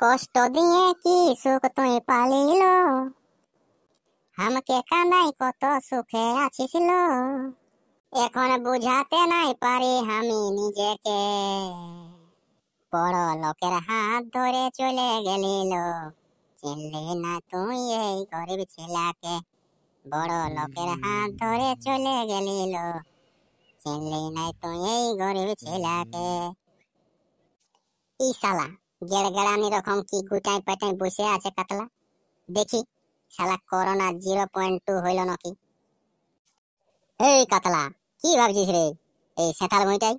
কষ্ট দিয়ে কি সুখ তুই পালিল আমাকে কান্দাই কত সুখে আছিছিল এখন বুঝাতে নাই পারি আমি নিজেকে বড় লোকের হাত ধরে চলে গেলিল চিনলি না তুই এই গরিব ছেলাকে বড় লোকের হাত ধরে চলে গেলিল চিনলি নাই তো এই গরিব ছেলাকে ই শালা গেড়গেড়ানি রকম কি গুটাই পেটাই বসে আছে কাতলা দেখি শালা করোনা জিরো পয়েন্ট টু হইল নাকি এই কাতলা কি ভাবছিস রে এই সেঁথাল বইটাই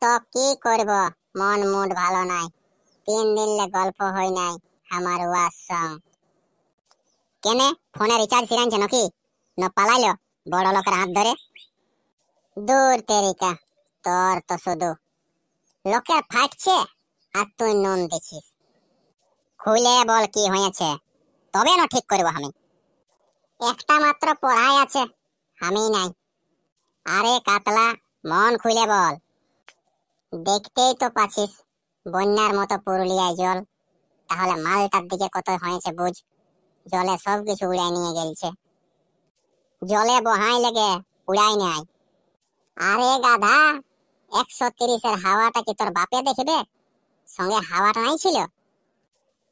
তো কি করব মন মুড ভালো নাই তিন দিন গল্প হই নাই আমার ওয়ার সং কেনে ফোনে রিচার্জ ফিরাইছে নাকি না পালাইল বড় লোকের হাত ধরে দূর তেরিকা তোর তো শুধু লোকের ফাটছে আর তুই নুন দিছিস খুলে বল কি হয়েছে তবে না ঠিক করব আমি একটা মাত্র পড়াই আছে আমি নাই আরে কাতলা মন খুলে বল দেখতেই তো পাচ্ছিস বন্যার মতো পুরুলিয়ায় জল তাহলে মালটার দিকে কত হয়েছে বুঝ জলে সব কিছু উড়াই নিয়ে গেলছে জলে বহাই লেগে উড়াই নেয় আরে গাধা একশো তিরিশের হাওয়াটা কি তোর বাপে দেখবে সঙ্গে হাওয়াটা নাই ছিল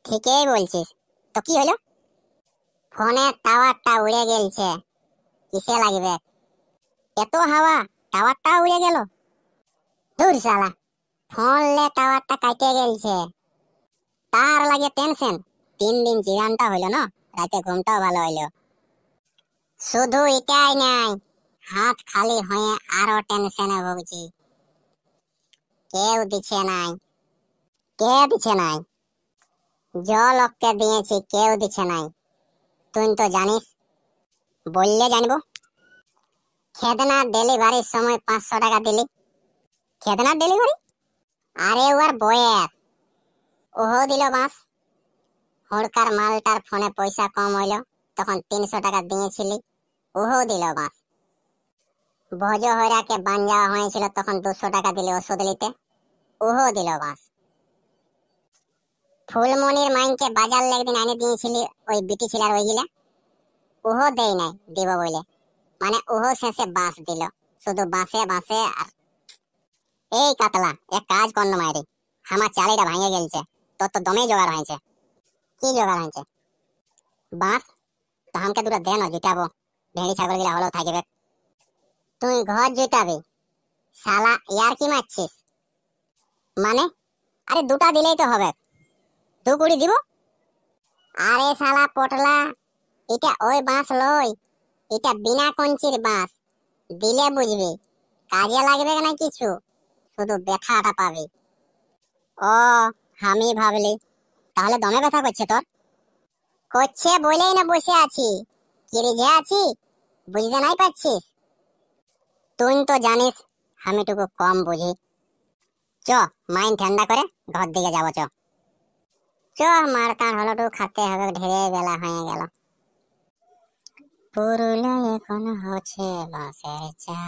ঠিকই বলছিস তো কি হলো ফোনের টাওয়ারটা উড়ে গেলছে কিসে লাগবে এত হাওয়া টাওয়ারটা উড়ে গেল দূর সালা ফোন লে টাওয়ারটা কাটে গেলছে তার লাগে টেনশন তিন দিন জিরানটা হইলো না রাতে ঘুমটাও ভালো হইলো শুধু এটাই নাই হাত খালি হয়ে আরো টেনশনে ভুগছি কেউ দিছে নাই কে দিছে নাই জ লোককে দিয়েছি কেউ দিছে নাই তুই তো জানিস বললে জানব খেদনা ডেলিভারির সময় পাঁচশো টাকা দিলি খেদনা ডেলিভারি আরে ওর বয়ের ওহো দিল বাস হড়কার মালটার ফোনে পয়সা কম হইল তখন তিনশো টাকা দিয়েছিলি ওহো দিল বাস ভজ হইরাকে বান যাওয়া হয়েছিল তখন দুশো টাকা দিলে ওষুধ নিতে ওহো দিল বাস ফুলমনির মাইনকে বাজার একদিন আনে দিয়েছিলি ওই বিটি ছিলার গিলা ওহো দেই নাই দিব বলে মানে ওহো শেষে বাস দিল শুধু বাসে বাসে আর এই কাতলা এক কাজ কর না মায়ের আমার চালিটা ভাঙে গেলছে তোর তো দমে জোগাড় হয়েছে কি জোগাড় হয়েছে বাস তো আমাকে দুটো দেন জিতাবো ভেড়ি ছাগল গিলা হলেও থাকবে তুই ঘর জুতাবি শালা ইয়ার কি মারছিস মানে আরে দুটা দিলেই তো হবে দু কুড়ি দিব আরে সালা পটলা এটা ওই বাঁশ লই এটা বিনা কঞ্চির বাঁশ দিলে বুঝবি কাজে লাগবে না কিছু শুধু ব্যথাটা পাবি ও আমি ভাবলি তাহলে দমে ব্যথা করছে তোর করছে বলেই না বসে আছি কিরে যে আছি বুঝতে নাই পারছিস তুই তো জানিস আমি টুকু কম বুঝি চ মাইন ঠান্ডা করে ঘর দিকে যাবো চ চ মার হলো হলটু খাতে হবে ঢেরে বেলা হয়ে গেল পুরুলিয়া এখন হচ্ছে বাসের চা